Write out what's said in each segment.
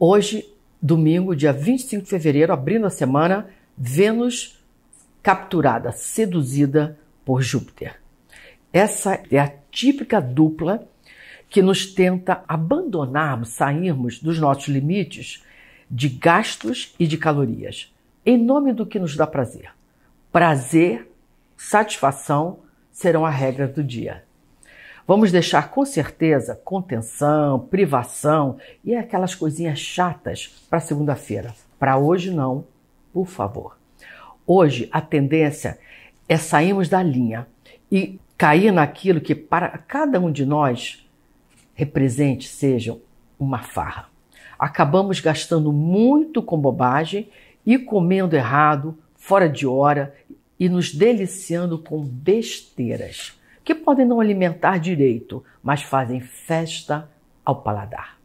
Hoje, domingo, dia 25 de fevereiro, abrindo a semana, Vênus capturada, seduzida por Júpiter. Essa é a típica dupla que nos tenta abandonarmos, sairmos dos nossos limites de gastos e de calorias, em nome do que nos dá prazer. Prazer, satisfação serão a regra do dia. Vamos deixar com certeza contenção, privação e aquelas coisinhas chatas para segunda-feira. Para hoje, não, por favor. Hoje, a tendência é sairmos da linha e cair naquilo que para cada um de nós represente seja uma farra. Acabamos gastando muito com bobagem e comendo errado, fora de hora e nos deliciando com besteiras que podem não alimentar direito, mas fazem festa ao paladar.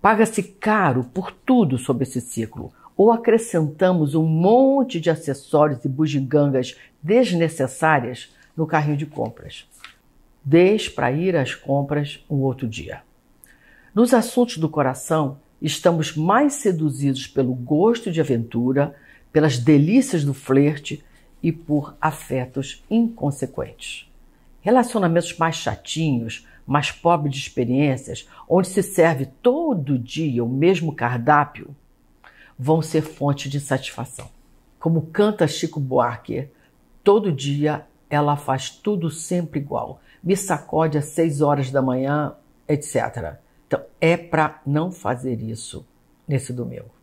Paga-se caro por tudo sobre esse ciclo, ou acrescentamos um monte de acessórios e bugigangas desnecessárias no carrinho de compras. Deixe para ir às compras um outro dia. Nos assuntos do coração, estamos mais seduzidos pelo gosto de aventura, pelas delícias do flerte e por afetos inconsequentes. Relacionamentos mais chatinhos, mais pobres de experiências, onde se serve todo dia o mesmo cardápio, vão ser fonte de insatisfação. Como canta Chico Buarque, todo dia ela faz tudo sempre igual, me sacode às 6 horas da manhã, etc. Então é para não fazer isso nesse domingo.